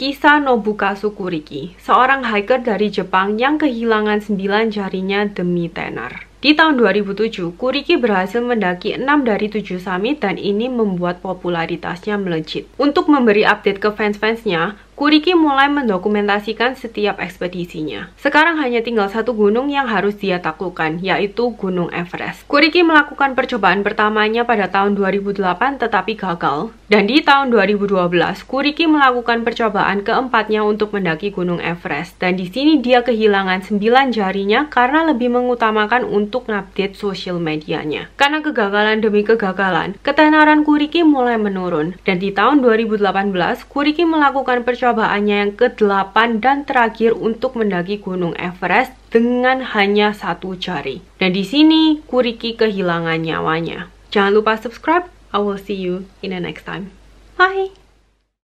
Kisah Nobuka Sukuriki, seorang hiker dari Jepang yang kehilangan sembilan jarinya demi tenar. Di tahun 2007, Kuriki berhasil mendaki 6 dari 7 summit dan ini membuat popularitasnya melejit. Untuk memberi update ke fans-fansnya, Kuriki mulai mendokumentasikan setiap ekspedisinya. Sekarang hanya tinggal satu gunung yang harus dia taklukan, yaitu Gunung Everest. Kuriki melakukan percobaan pertamanya pada tahun 2008 tetapi gagal. Dan di tahun 2012, Kuriki melakukan percobaan keempatnya untuk mendaki Gunung Everest. Dan di sini dia kehilangan sembilan jarinya karena lebih mengutamakan untuk update sosial medianya. Karena kegagalan demi kegagalan, ketenaran Kuriki mulai menurun. Dan di tahun 2018, Kuriki melakukan percobaan percobaannya yang ke-8 dan terakhir untuk mendaki Gunung Everest dengan hanya satu jari. Dan di sini Kuriki kehilangan nyawanya. Jangan lupa subscribe. I will see you in the next time. Bye!